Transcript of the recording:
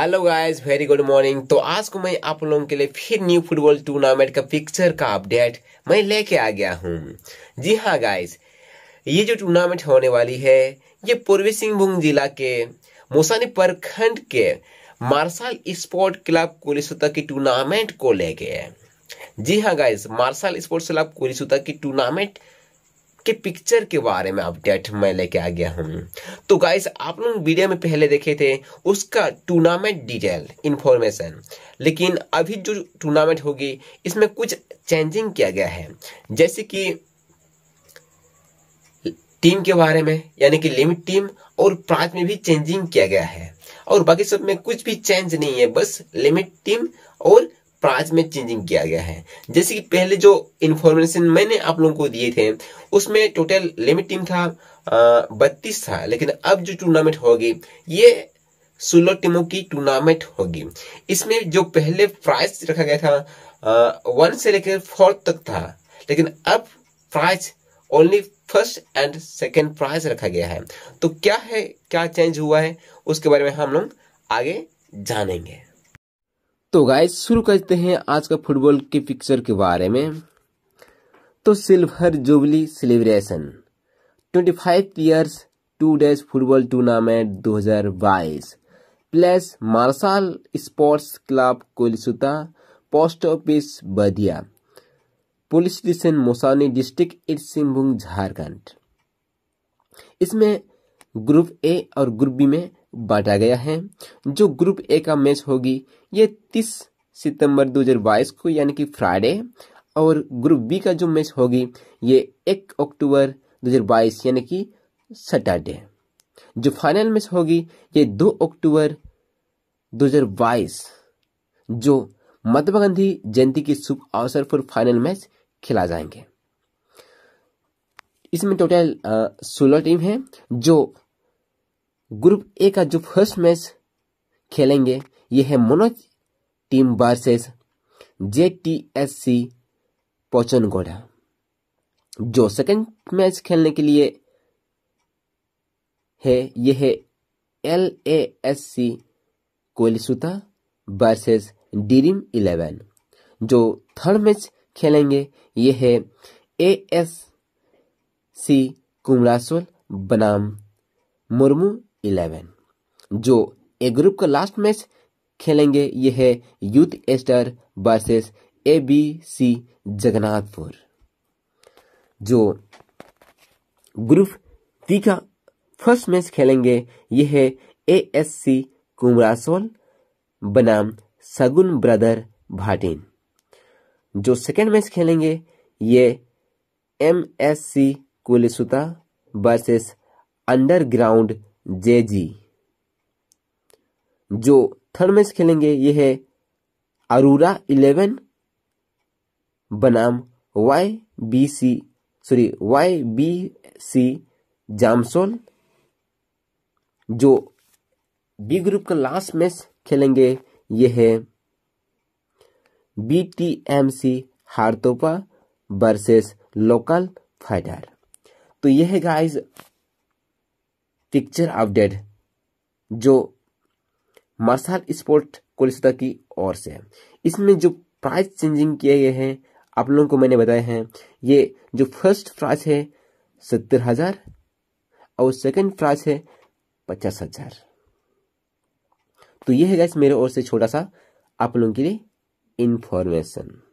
hello guys very good morning तो आज को मैं आप लोगों के लिए फिर न्यू फुटबॉल टूर्नामेंट का पिक्चर का अपडेट मैं लेके आ गया हूँ जी हाँ गाइस ये जो टूर्नामेंट होने वाली है ये पूर्वी सिंहभूम जिला के मोसानी प्रखंड के मार्शल स्पोर्ट क्लब कोलिसुता की टूर्नामेंट को लेके जी हाँ guys Marshal sports club Kolisuta की टूर्नामेंट के पिक्चर के बारे में अपडेट मैं लेके आ गया हूँ तो गाइस आप लोग वीडियो में पहले देखे थे उसका टूर्नामेंट डिटेल इन्फॉर्मेशन लेकिन अभी जो टूर्नामेंट होगी इसमें कुछ चेंजिंग किया गया है जैसे कि टीम के बारे में यानी कि लिमिट टीम और प्राइस में भी चेंजिंग किया गया है और बाकी सब में कुछ भी चेंज नहीं है बस लिमिट टीम और प्राइस में चेंजिंग किया गया है जैसे कि पहले जो इन्फॉर्मेशन मैंने आप लोगों को दिए थे उसमें टोटल लिमिट टीम था बत्तीस था लेकिन अब जो टूर्नामेंट होगी ये सोलह टीमों की टूर्नामेंट होगी इसमें जो पहले प्राइस रखा गया था वन से लेकर फोर्थ तक था लेकिन अब price only first and second prize रखा गया है तो क्या है क्या चेंज हुआ है उसके बारे में हम लोग आगे जानेंगे तो गाइस शुरू करते हैं आज का फुटबॉल के पिक्चर के बारे में तो silver jubilee celebration 25 years two days football tournament 2022 place Marshal sports club Kolisuta post office Badia police station Mosani district east Singhbhum Jharkhand इसमें ग्रुप ए और ग्रुप बी में बांटा गया है जो ग्रुप ए का मैच होगी ये तीस सितंबर 2022 को यानी कि फ्राइडे और ग्रुप बी का जो मैच होगी ये एक अक्टूबर 2022 यानी कि सैटरडे जो फाइनल मैच होगी ये दो अक्टूबर 2022 जो महात्मा गांधी जयंती के शुभ अवसर पर फाइनल मैच खेला जाएंगे इसमें टोटल सोलह टीम है जो ग्रुप ए का जो फर्स्ट मैच खेलेंगे यह है Manoj team versus J T S C Pochangoda जो सेकंड मैच खेलने के लिए है यह है L A S C Kolisuta versus dream eleven जो थर्ड मैच खेलेंगे यह है ए एस सी कुमरासोल बनाम मुर्मू इलेवन जो ए ग्रुप का लास्ट मैच खेलेंगे यह है youth star versus A B C Jagannathpur जो ग्रुप डी का फर्स्ट मैच खेलेंगे यह है ए एस सी कुमरासोल बनाम सगुन ब्रदर भाटिन जो सेकेंड मैच खेलेंगे ये M S C Kolesuta versus underground J G जो थर्ड मैच खेलेंगे ये है अरूरा इलेवन बनाम Y B C sorry Y B C Jamsol जो बी ग्रुप का लास्ट मैच खेलेंगे ये है B T M C Hartopa versus local fighter तो यह है गाइस पिक्चर ऑफ डेड जो मार्शल स्पोर्ट कोलसता की ओर से है इसमें जो प्राइस चेंजिंग किए गए हैं आप लोगों को मैंने बताया है ये जो फर्स्ट प्राइस है सत्तर हजार और सेकंड प्राइस है पचास हजार तो ये है गैस मेरे ओर से छोटा सा आप लोगों के लिए इन्फॉर्मेशन